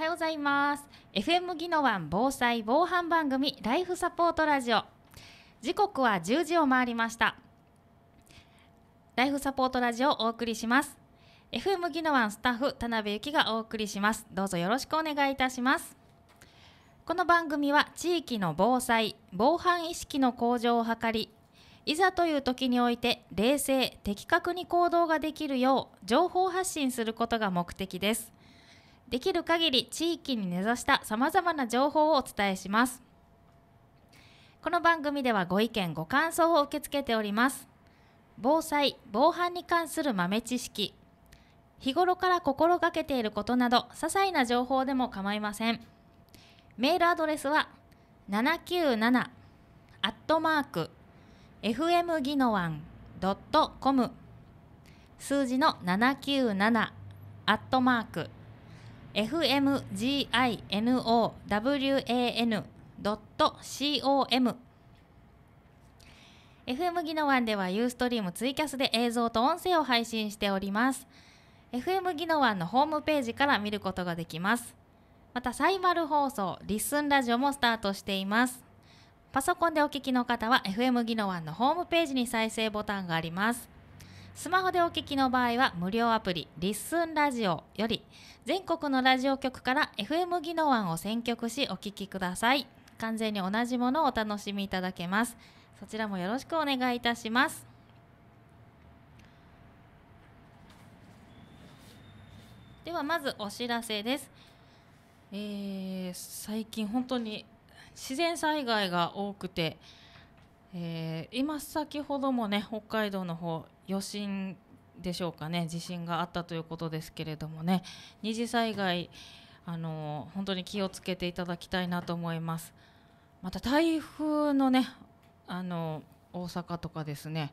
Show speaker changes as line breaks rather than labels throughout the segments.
はようございます FM ギノワン防災防犯番組ライフサポートラジオ時刻は10時を回りましたライフサポートラジオをお送りします FM ギノワンスタッフ田辺由紀がお送りしますどうぞよろしくお願いいたしますこの番組は地域の防災防犯意識の向上を図りいざという時において冷静的確に行動ができるよう情報発信することが目的ですできる限り地域に根ざしたさまざまな情報をお伝えしますこの番組ではご意見ご感想を受け付けております防災防犯に関する豆知識日頃から心がけていることなど些細な情報でも構いませんメールアドレスは797アットマーク FM ギノワンドットコム数字の797アットマーク fmginowan.com FM ギノワンではユーストリームツイキャスで映像と音声を配信しております FM ギノワンのホームページから見ることができますまたサイバル放送リッスンラジオもスタートしていますパソコンでお聞きの方は FM ギノワンのホームページに再生ボタンがありますスマホでお聞きの場合は無料アプリリッスンラジオより全国のラジオ局から FM 技能案を選曲しお聞きください完全に同じものをお楽しみいただけますそちらもよろしくお願いいたしますではまずお知らせです、えー、最近本当に自然災害が多くて、えー、今先ほどもね北海道の方余震でしょうかね地震があったということですけれどもね二次災害あの本当に気をつけていただきたいなと思いますまた台風のねあの大阪とかですね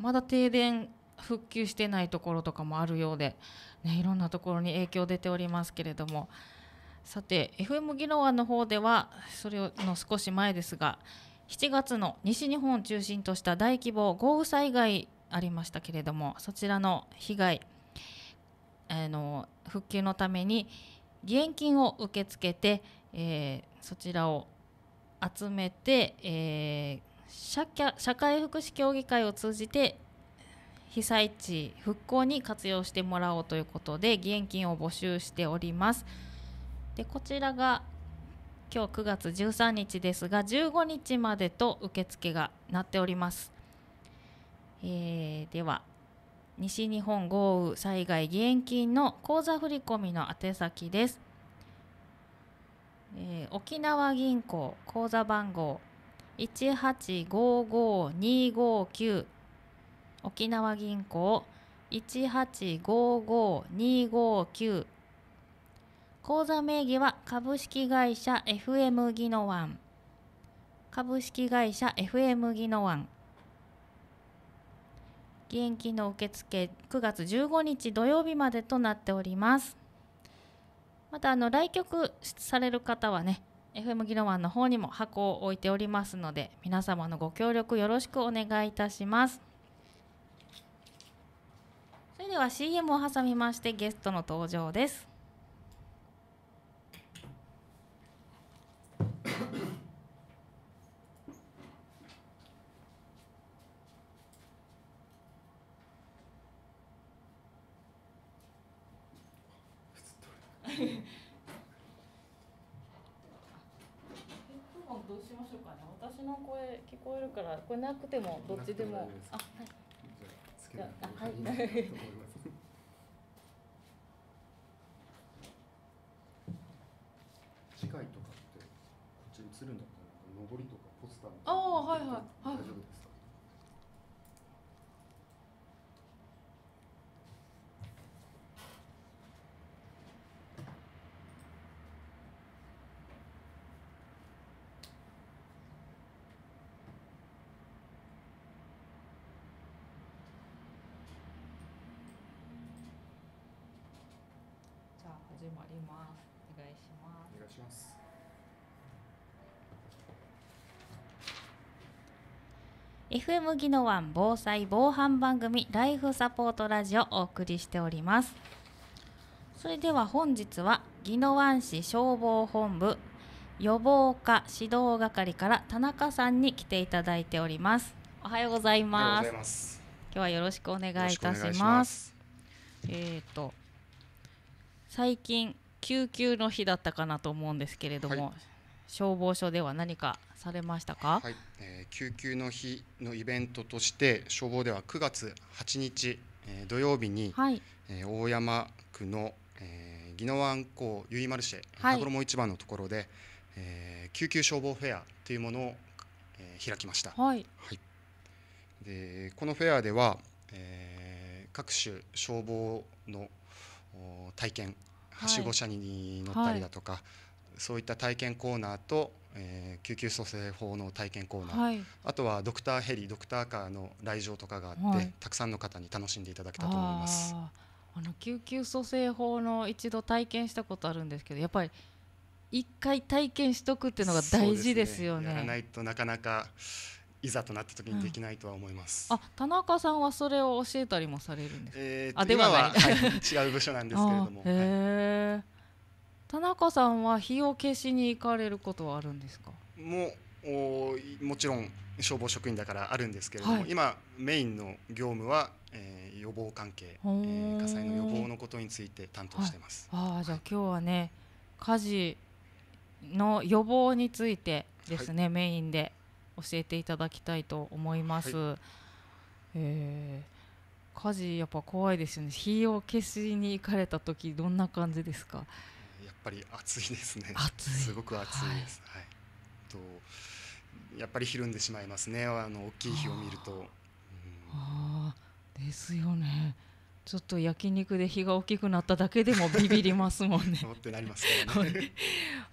まだ停電復旧してないところとかもあるようで、ね、いろんなところに影響出ておりますけれどもさて FM 宜野湾の方ではそれの少し前ですが7月の西日本を中心とした大規模豪雨災害ありましたけれどもそちらの被害あの復旧のために義援金を受け付けて、えー、そちらを集めて、えー、社社会福祉協議会を通じて被災地復興に活用してもらおうということで義援金を募集しております。でこちらが今日9月13日ですが15日までと受付がなっております。えー、では西日本豪雨災害義援金の口座振込の宛先です、えー、沖縄銀行口座番号1855259沖縄銀行1855259口座名義は株式会社 FM ギノワン株式会社 FM ギノワン義援金の受付9月15日土曜日までとなっておりますまたあの来局される方はね FM ギロワンの方にも箱を置いておりますので皆様のご協力よろしくお願いいたしますそれでは CM を挟みましてゲストの登場ですこれなくてもどっちでも。あ、はい。じゃあ、つけい始まりま
すお願いしますお願いします
FM 技能湾防災防犯番組ライフサポートラジオお送りしておりますそれでは本日は宜野湾市消防本部予防課指導係から田中さんに来ていただいておりますおはようございます今日はよろしくお願いいたしますえっ、ー、と最近救急の日だったかなと思うんですけれども、はい、消防署では何かされましたか、はい、
えー、救急の日のイベントとして消防では9月8日、えー、土曜日に、はい、えー、大山区の、えー、宜野湾港ゆいマルシェ羽も市場のところで、えー、救急消防フェアというものを、えー、開きました、はいはい、でこのフェアでは、えー、各種消防の体験はしご車に乗ったりだとか、はい、そういった体験コーナーと、えー、救急蘇生法の体験コーナー、はい、あとはドクターヘリドクターカーの来場とかがあって、はい、たくさんの方に楽しんでいただけたと思います。
あの救急蘇生法の一度体験したことあるんですけどやっぱり一回体験しとくっていうのが大事ですよね。ねやらない
となかなかいざとなった時にできないとは思います、
うん、あ田中さんはそれを教えたりもされるんですか、えー、あではは、はい、
違う部署なんですけれども、は
い、田中さんは火を消しに行かれることはあるんですか
もおもちろん消防職員だからあるんですけれども、はい、今メインの業務は、えー、予防関係、え
ー、火災の予防
のことについて担当してま
す、ああじゃあ今日はね火事の予防についてですね、メインで教えていただきたいと思います。はい、えー、火事やっぱ怖いですよね。火を消しに行かれた時どんな感じですか。
やっぱり暑いですね。すごく暑いです。はい、はいやっぱりひるんでしまいますねあの大きい火を見ると。うん、
あですよねちょっと焼肉で火が大きくなっただけでも ビビりますもんね。ってなりま
すね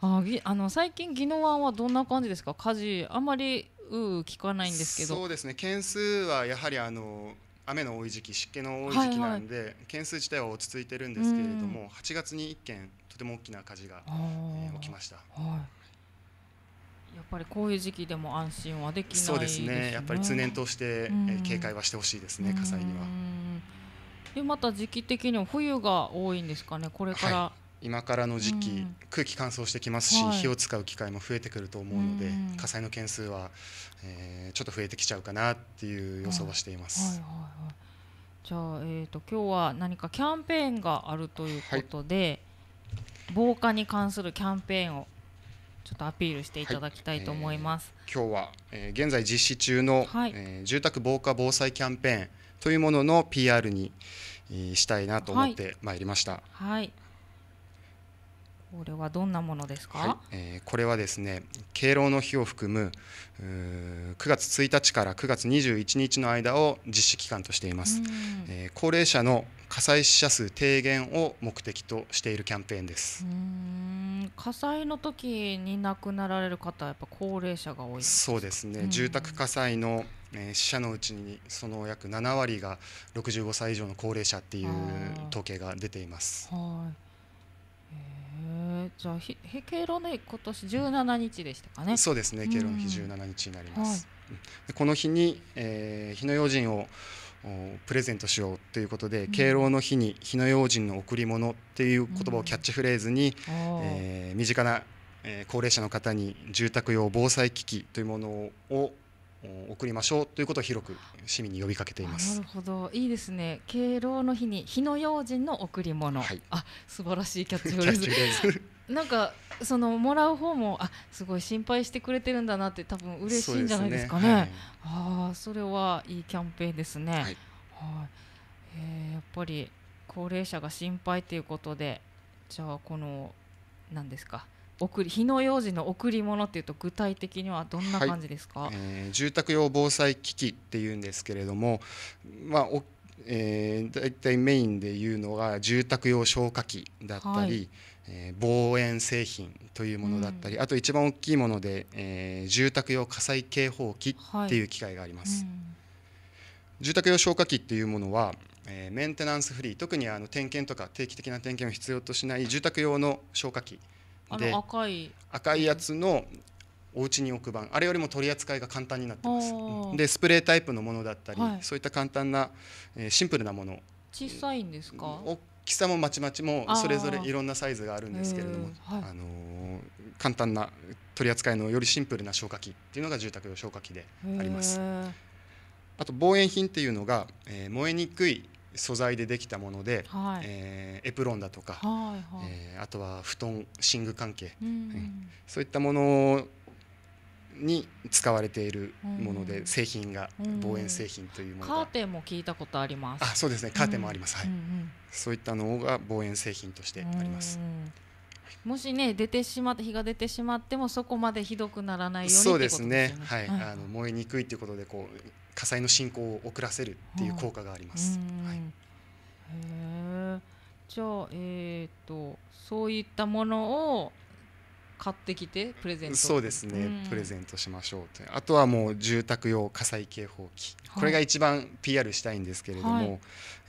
あ あの最近宜野湾はどんな感じですか火事あまりうう聞かないんですけどそう
ですね件数はやはりあの雨の多い時期湿気の多い時期なんで、はいはい、件数自体は落ち着いてるんですけれども、8月に1件とても大きな火事が、えー、起きました、は
い、やっぱりこういう時期でも安心はできない、ね、そうですねやっぱり通年通し
て、えー、警戒はしてほしいですね火災には。
でまた時期的に冬が多いんですかねこれから、は
い今からの時期、うん、空気乾燥してきますし、はい、火を使う機会も増えてくると思うので、うん、火災の件数は、えー、ちょっと増えてきちゃうかなっていう予想はしています。はいはいはいはい、じ
ゃあ、えーと、今日は何かキャンペーンがあるということで、はい、防火に関するキャンペーンをちょっとアピールしていただきたいと思います。は
いえー、今日は、えー、現在実施中の、はい、えー、住宅防火防災キャンペーンというものの PR に、えー、したいなと思ってまいりました。
はいこれはどんなものですか、はい、
えー、これはですね敬老の日を含む9月1日から9月21日の間を実施期間としています、えー、高齢者の火災死者数低減を目的としているキャンペーンです
火災の時に亡くなられる方はやっぱ高齢者が多い
そうですね、住宅火災の、死者のうちにその約7割が65歳以上の高齢者っていう統計が出ています。
はいじゃあひ敬老の日今年17日でした
かねそうですね敬老の日17日になります、はい、この日に、えー、日の用心をプレゼントしようということで、うん、敬老の日に火の用心の贈り物っていう言葉をキャッチフレーズに、うん、えー、身近な、えー、高齢者の方に住宅用防災機器というものを送りましょうということを広く市民に呼びかけていますな
るほどいいですね敬老の日に火の用心の贈り物、はい、あ素晴らしいキャッチフレーズなんかそのもらう方もあすごい心配してくれてるんだなって多分嬉しいんじゃないですかね。ねはい、ああそれはいいキャンペーンですね。はい、はい、えー、やっぱり高齢者が心配ということでじゃあこの何ですか送り日の用事の贈り物っていうと具体的にはどんな感じですか、
はい、えー、住宅用防災機器って言うんですけれども、まあお。えー、大体メインで言うのが住宅用消火器だったり、はいえ防煙製品というものだったり、うん、あと一番大きいもので、えー、住宅用火災警報器っていう機械があります、はいうん、住宅用消火器っていうものは、えー、メンテナンスフリー特にあの点検とか定期的な点検を必要としない住宅用の消火器で赤い赤いやつのお家に置く版あれよりも取り扱いが簡単になってますでスプレータイプのものだったり、はい、そういった簡単な、えー、シンプルなもの
小さいんですか
きさもまちまちもそれぞれいろんなサイズがあるんですけれども、はい、あのー、簡単な取り扱いのよりシンプルな消火器っていうのが住宅用消火器であります。あと防炎品っていうのが、えー、燃えにくい素材でできたもので、はい、えー、エプロンだとか、はいはい、えー、あとは布団寝具関係、うんうん、そういったものに使われているもので、製品が望遠製品というものカー
テンも聞いたことありますあそう
ですねカーテンもあります、はい、そういったのが望遠製品としてあります、
もしね出てしまって日が出てしまってもそこまでひどくならないようにそうですね、
ね、はい、あの燃えにくいということでこう火災の進行を遅らせるっていう効果があります、
はい、へえじゃあえっ、ー、とそういったものを買ってきてプレゼントそうですね、うん、プレゼ
ントしましょうとあとはもう住宅用火災警報器、はい、これが一番 PR したいんですけれども、はい、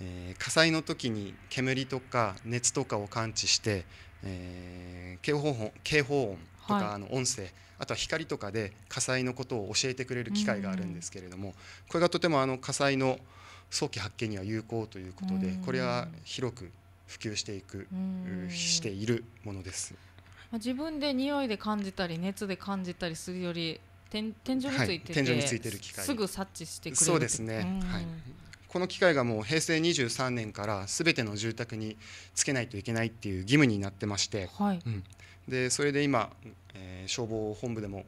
えー、火災の時に煙とか熱とかを感知して、えー、警報音警報音とか、あの音声、あとは光とかで火災のことを教えてくれる機会があるんですけれども、これがとてもあの火災の早期発見には有効ということで、これは広く普及していくしているものです。
まあ、自分で匂いで感じたり熱で感じたりするより天天井についてて、はい、天井についてる機械すぐ察知してくれるそうですね、うん、はい、
この機械がもう平成23年からすべての住宅につけないといけないっていう義務になってまして、はいうん、でそれで今、えー、消防本部でも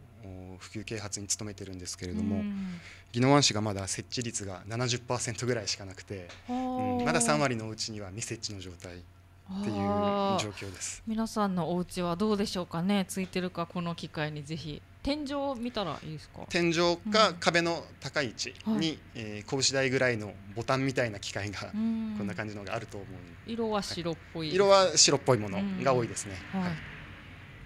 普及啓発に努めてるんですけれども、宜野湾市がまだ設置率が70%ぐらいしかなくて、うん、まだ3割のうちには未設置の状態っていう状況です
皆さんのお家はどうでしょうかねついてるかこの機会にぜひ天井を見たらいいですか
天井か壁の高い位置に、うんえー、拳台ぐらいのボタンみたいな機械がこんな感じのがあると思う色は白っぽい、はい、色は白っぽいものが多いですね、
はい、は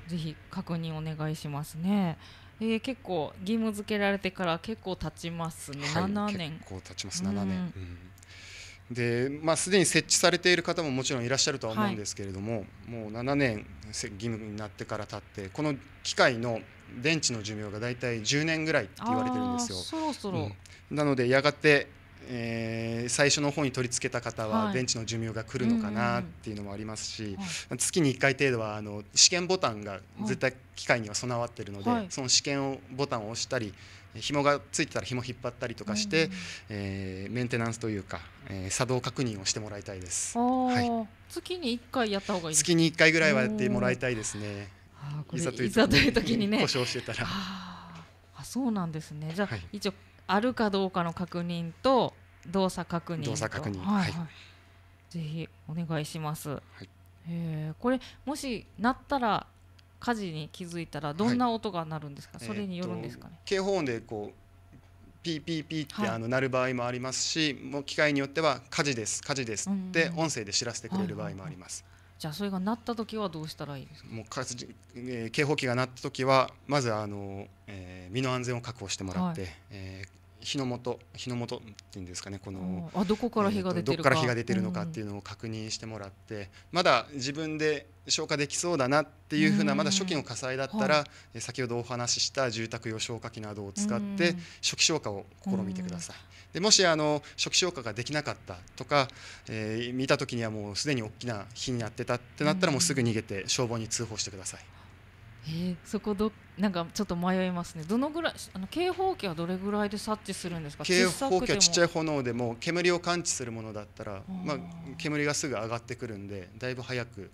い、ぜひ確認お願いしますねえー、結構義務付けられてから結構経ちますね、はい、7年
結構経ちます7年、うん、うんでまあ、すでに設置されている方ももちろんいらっしゃるとは思うんですけれども、はい、もう7年義務になってから経ってこの機械の電池の寿命が大体10年ぐらいって言われてるんですよ。そろそろ、うん、なのでやがて、えー、最初の方に取り付けた方は電池の寿命が来るのかなっていうのもありますし、月に1回程度はあの試験ボタンが絶対機械には備わってるので、はい、その試験をボタンを押したり紐がついてたら紐引っ張ったりとかして、うん、えー、メンテナンスというか、えー、作動確認をしてもらいたいです。
はい、月に一回やった方がいい月
に一回ぐらいはやってもらいたいですね。いざという時にね故障してたらあ
そうなんですねじゃあ、はい、一応あるかどうかの確認と動作確認動作確認はい、はい、ぜひお願いします、はい、えー、これもしなったら火事に気づいたらどんな音が鳴るんですか、はい、それによるんですかね、
えー、警報音でこうピーピーピーってあの鳴る場合もありますし、もう機械によっては火事です火事ですって音声で知らせてくれる場合もあります、
じゃあそれが鳴った時はどうしたらいいです
か。もうかつ、えー、警報器が鳴った時はまずあの、えー、身の安全を確保してもらって、はい、えー、火の元火の元っていうんですかねこのあどこから火が出てるか、どこからが出てるのかっていうのを確認してもらって、まだ自分で消火できそうだなっていうふうなまだ初期の火災だったら、先ほどお話しした住宅用消火器などを使って初期消火を試みてください。でもしあの初期消火ができなかったとか、えー、見た時にはもうすでに大きな火になってたってなったらもうすぐ逃げて消防に通報してください。
えー、そこどなんかちょっと迷いますね。どのぐらいあの警報器はどれぐらいで察知するんですか。警報器はちっちゃい
炎でも煙を感知するものだったら、まあ煙がすぐ上がってくるんで、だいぶ早く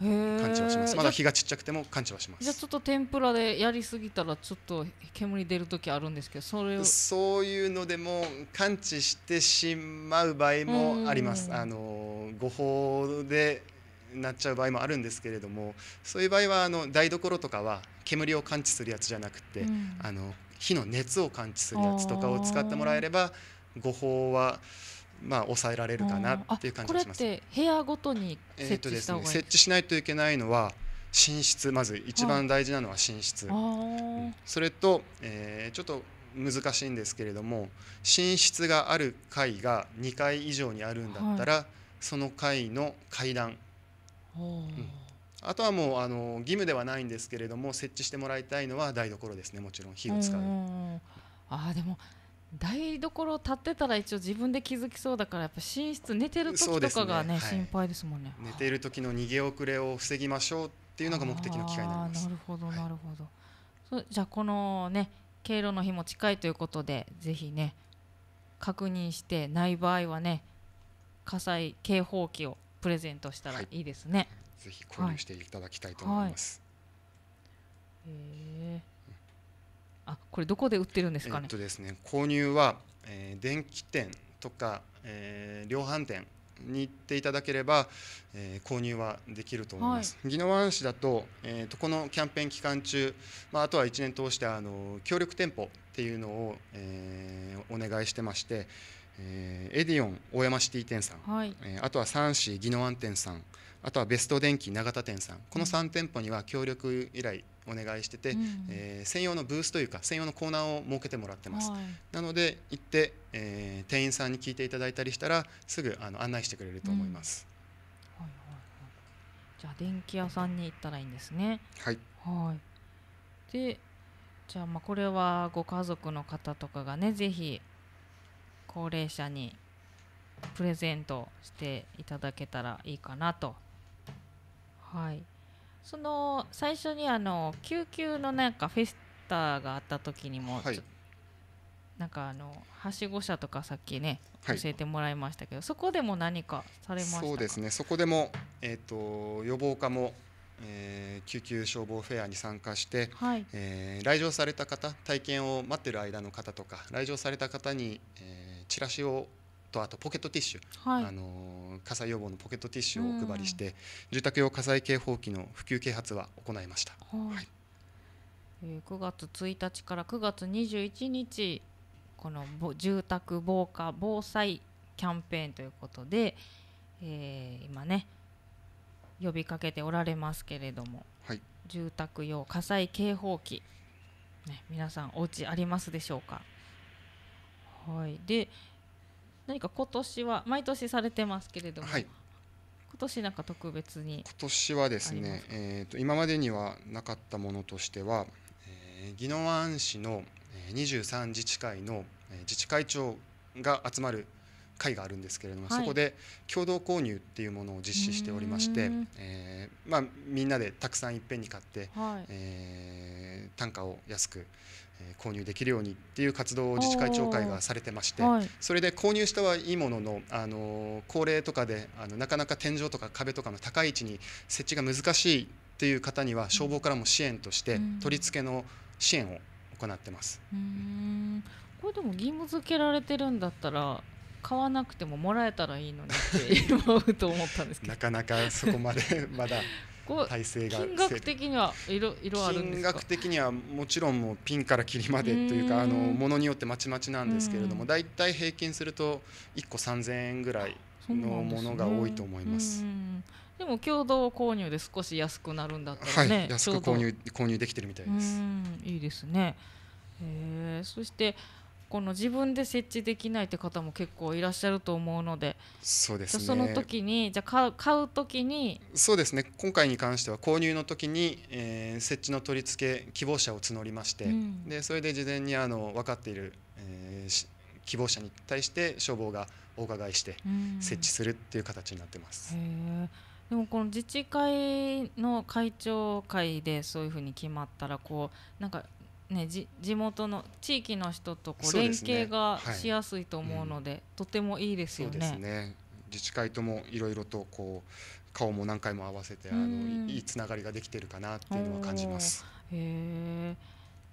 感知はします。まだ火がちっちゃくても感知はします。じゃ
ちょっと天ぷらでやりすぎたらちょっと煙出る時あるんですけど、それを
そういうのでも感知してしまう場合もあります。あの誤報でなっちゃう場合もあるんですけれどもそういう場合はあの台所とかは煙を感知するやつじゃなくて、うん、あの火の熱を感知するやつとかを使ってもらえれば誤報はまあ抑えられるかなっていう感じがします。
部屋ごとに設置です、ね、設
置しないといけないのは寝室まず一番大事なのは寝室、はい、それと、えー、ちょっと難しいんですけれども寝室がある階が2階以上にあるんだったら、はい、その階の階段あとはもうあの義務ではないんですけれども設置してもらいたいのは台所ですねもちろん火を使う。うあでも
台所立ってたら一応自分で気づきそうだからやっぱ寝室寝てる時とかがね、ね心配ですもんね
寝てる時の逃げ遅れを防ぎましょうっていうのが目的の機会にな
りますなるほどなるほど、はい、じゃあこのね経路の日も近いということでぜひね確認してない場合はね火災警報器をプレゼントしたらいいですね、ぜひ購入し
ていただきたいと思いま
す、はいはい、えー、あこれどこで売ってるんですかね,、えー、っ
とですね購入は、えー、電気店とか、えー、量販店に行っていただければ、えー、購入はできると思います。はい、宜野湾市だと、えーと、このキャンペーン期間中、まあ、あとは一年通してあの協力店舗っていうのを、えー、お願いしてまして、えー、エディオン大山シティ店さん、はい、えー、あとは三市宜野湾店さんあとはベスト電機永田店さんこの3店舗には協力依頼お願いしてて、うん、えー、専用のブースというか専用のコーナーを設けてもらってます、はい、なので行って、えー、店員さんに聞いていただいたりしたらすぐあの案内してくれると思います、
うん、はいはいはい、じゃあ電気屋さんに行ったらいいんですねはいはいでじゃあまあこれはご家族の方とかがねぜひ高齢者にプレゼントしていただけたらいいかなと。はい、その最初にあの救急のなんかフェスタがあった時にも、はい、なんかあのはしご車とかさっきね教えてもらいましたけど、はい、そこでも何かされましたそうで
すねそこでも、えーと、予防科も、えー、救急消防フェアに参加して、はい、えー、来場された方体験を待ってる間の方とか来場された方に、えーチラシをとあとポケットティッシュ、はい、あの火災予防のポケットティッシュをお配りして、住宅用火災警報器の普及啓発は行いました、
はいえー、9月1日から9月21日この住宅防火防災キャンペーンということで、えー、今ね呼びかけておられますけれども、はい、住宅用火災警報器、ね、皆さんお家ありますでしょうかはい、で何か今年は毎年されてますけれども、はい、今年なんか特別に今年はですね、
えーと、今までにはなかったものとしては、えー、宜野湾市の23自治会の自治会長が集まる会があるんですけれども、はい、そこで共同購入っていうものを実施しておりまして、えーまあ、みんなでたくさんいっぺんに買って、はい、えー単価を安く購入できるようにっていう活動を自治会長会がされてまして、それで購入したはいいもののあの高齢とかであのなかなか天井とか壁とかの高い位置に設置が難しいっていう方には消防からも支援として取り付けの支援を行ってます。う
んこれでも義務付けられてるんだったら買わなくてももらえたらいいのに
って思ったんですけどなかなかそこまでまだ体制が金額的
には色色いろあるんですか金額
的にはもちろんもうピンから切りまでというかあのものによってまちまちなんですけれども大体平均すると一個三千円ぐらいのものが多いと思います。
でも共同購入で少し安くなるんだっ
たらね、はい、安く購入購入できてるみたいです。
いいですね。えー、そしてこの自分で設置できないって方も結構いらっしゃると思うので
そうです、ね、その時
にじゃ買う買う時に
そうですね今回に関しては購入の時に、えー、設置の取り付け希望者を募りまして、うん、でそれで事前にあの分かっている、えー、希望者に対して消防がお伺いして設置するっていう形になってます。う
ん、でもこの自治会の会長会でそういうふうに決まったらこうなんかね、じ地元の地域の人とこう連携がしやすいと思うので、ねはいうん、とてもいいですよね。そうですね
自治会ともいろいろとこう顔も何回も合わせてあのいいつながりができてるかなっていうのは感じます。
へ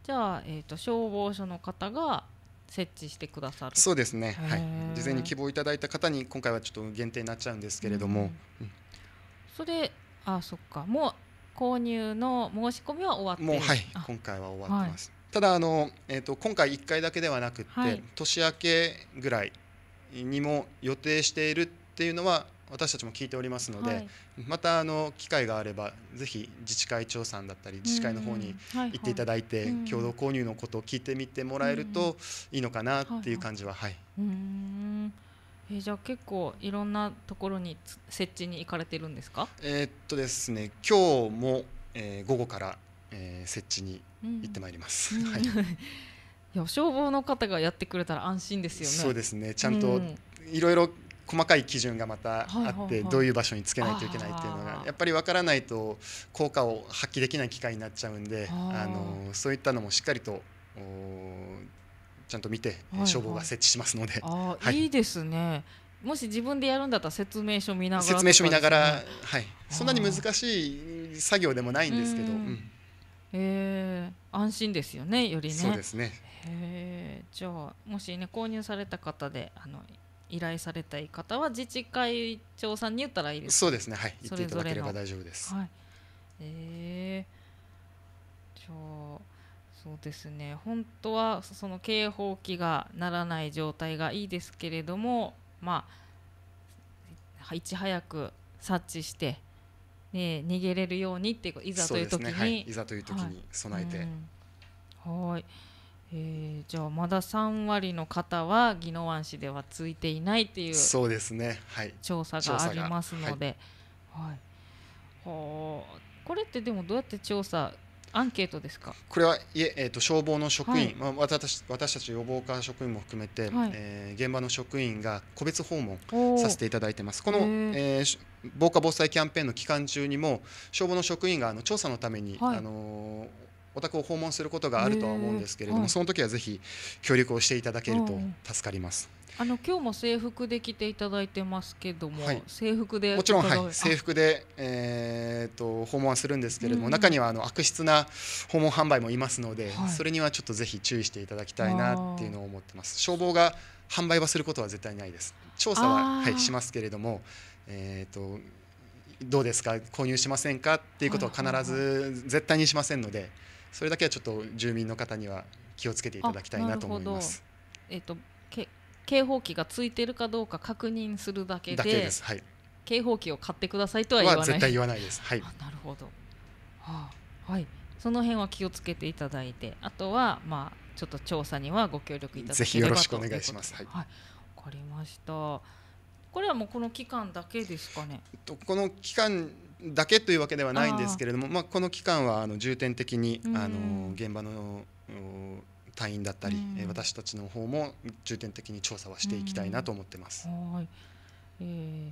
じゃあ、えーと、消防署の方が設置してくださるそうです
ね、はい、事前に希望いただいた方に今回はちょっと限定になっちゃうんですけれども、うん、
それあそっかもう購入の申し込みは終わってもうはい
今回は終わってます、はい、ただあの、えーと、今回1回だけではなくて、はい、年明けぐらいにも予定しているっていうのは私たちも聞いておりますので、はい、またあの機会があればぜひ自治会長さんだったり自治会の方に行っていただいて、共同購入のことを聞いてみてもらえるといいのかなっていう感じははい。
えー、じゃあ結構いろんなところに設置に行かれてるんです
かえー、っとですね今日も、えー、午後から、えー、設置に行ってまいります、うん、はい
いや消防の方がやってくれたら安心ですよね。そうですねちゃんと
いろいろ細かい基準がまたあって、どういう場所につけないといけないっていうのがやっぱり分からないと効果を発揮できない機会になっちゃうんであのそういったのもしっかりとちゃんと見て、はいはい、消防が設置しますので、はい、いいですね
もし自分でやるんだったら説明書見ながら、ね、説明書見ながら、はい、そんなに難し
い作業でもないんですけど、うん、
えー、安心ですよねよりねそうですね、えー、じゃあもしね購入された方であの依頼されたい方は自治会長さんに言ったらいいですかそうですねはい言っていただければ大丈夫ですはい、えー、じゃあそうですね本当はその警報器がならない状態がいいですけれどもまあいち早く察知して、ね、逃げれるようにっていざという時に、ねはい、いざという時に備えて。はい、うんえー、じゃあまだ3割の方は宜野湾市ではついていないっていうそうですね、はい、調査がありますので、はい、はい、これってでもどうやって調査アンケートですか
これはいええーと、消防の職員、はい、まあ、私私たち予防課職員も含めて、はい、えー、現場の職員が個別訪問させていただいてます。この、えー、防火防災キャンペーンの期間中にも消防の職員があの調査のために、はい、あのお宅を訪問することがあるとは思うんですけれども、その時はぜひ協力をしていただけると助かります。
あの今日も制服で来ていただいてますけども、はい、制服でもちろん、はい、制服
で、えーと、訪問はするんですけれども、うん、中にはあの悪質な訪問販売もいますので、はい、それにはちょっとぜひ注意していただきたいなっていうのを思ってます消防が販売はすることは絶対ないです調査は、はい、しますけれども、えーと、とどうですか購入しませんかっていうことは必ず絶対にしませんので。それだけはちょっと住民の方には気をつけていただきたいなと思います。
えっ、ー、とけ警報器がついてるかどうか確認するだけで、す、はい、警報器を買ってくださいとは言わない。絶対言わないで
す。はい。なるほど。はあ、はい。
その辺は気をつけていただいて、あとはまあちょっと調査にはご協力いただければぜひよろしくお願いします。はい。わ、はい、かりました。これはもうこの期間だけですかね。とこの期間
だけというわけではないんですけれどもまあ、この期間はあの重点的に、あの現場の隊員だったり、うん、私たちの方も重点的に調査はしていきたいなと思ってます。
うん、えー、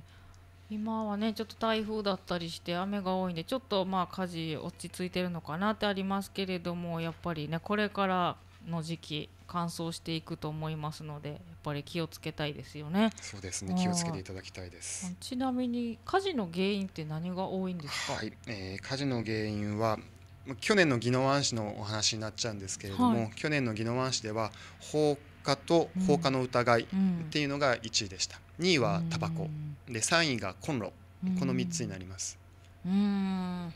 今はねちょっと台風だったりして雨が多いんでちょっとまあ火事落ち着いてるのかなってありますけれどもやっぱりねこれからの時期乾燥していくと思いますのでやっぱり気をつけたいですよねそうですね気をつけていただきたいですちなみに火事の原因って何が多いんで
すか、はいえー、火事の原因は去年の宜野湾市のお話になっちゃうんですけれども、はい、去年の宜野湾市では放火と放火の疑いっていうのが1位でした、うん、2位はタバコで3位がコンロこの3つになります
うん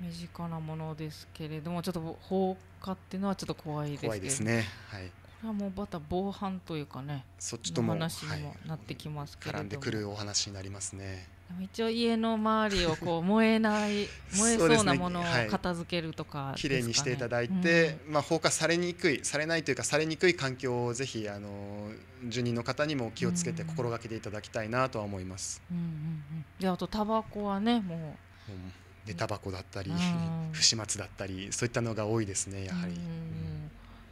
身近なものですけれどもちょっと放かっていうのはちょっと怖いです怖いですね。はい。これはもうまた防犯というかね、そっちとも話にもなってきますけど、はい、絡んでく
るお話になりますね。
一応家の周りをこう燃えない 燃えそうなものを片付けるとか、ねはい、綺麗にしていただいて、
うん、まあ、放火されにくいされないというかされにくい環境をぜひあの住人の方にも気をつけて心がけていただきたいなとは思います。
うんうんうん、であとタバコはねも
う、うんでタバコだったり、不始末だったりそういったのが多いですねやはり。うん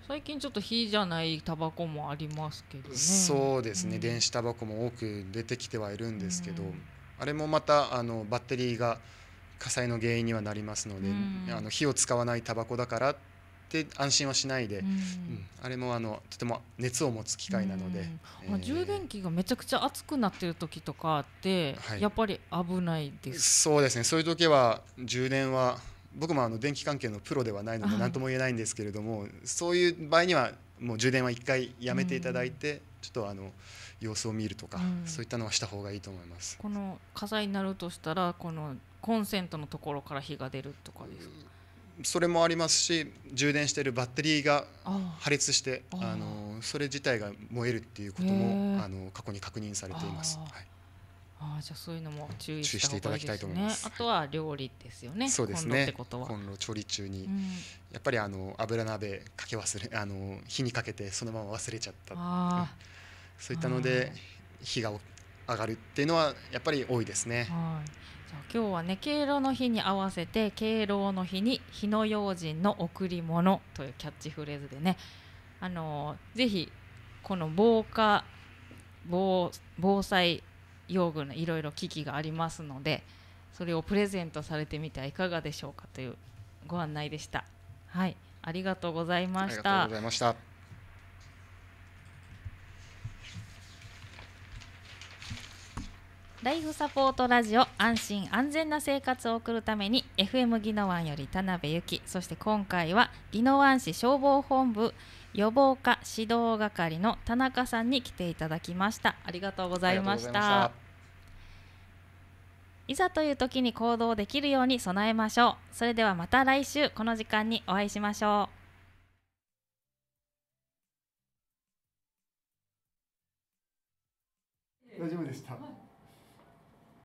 最近ちょっと火じゃないタバコもありますけど、ね、そうですね、うん、電子
タバコも多く出てきてはいるんですけど、うん、あれもまたあのバッテリーが火災の原因にはなりますので、うん、あの火を使わないタバコだからって安心はしないで、うん、うん、あれもあのとても熱を持つ機械なので、うん、まあ、充
電器がめちゃくちゃ熱くなってる時とかって、はい、やっぱり危ない
ですそうですねそういう時は充電は僕もあの電気関係のプロではないので何とも言えないんですけれども、はい、そういう場合にはもう充電は1回やめていただいて、うん、ちょっとあの様子を見るとか、うん、そういったのはした方がいいと思います
この火災になるとしたらこのコンセントのところから火が出るとかです
かそれもありますし充電しているバッテリーが破裂してあのそれ自体が燃えるっていうこともあの過去に確認されています。はい
あじゃそういうのも注意していただきたいと思います。あとは料理ですよね。そうですね。コ
ンロ調理中に、やっぱりあの油鍋かけ忘れあの火にかけてそのまま忘れちゃった。そういったので火が上がるっていうのはやっぱり多いですね。はい。
今日はね敬老の日に合わせて敬老の日に火の用心の贈り物というキャッチフレーズでねあのー、ぜひこの防火防防災用具のいろいろ機器がありますのでそれをプレゼントされてみてはいかがでしょうかというご案内でした。はいありがとうございまし
た。
ライフサポートラジオ安心安全な生活を送るために FM 宜野湾より田辺由紀そして今回は宜野湾市消防本部予防課指導係の田中さんに来ていただきましたありがとうございましたいざという時に行動できるように備えましょうそれではまた来週この時間にお会いしましょ
う大丈夫でした。はい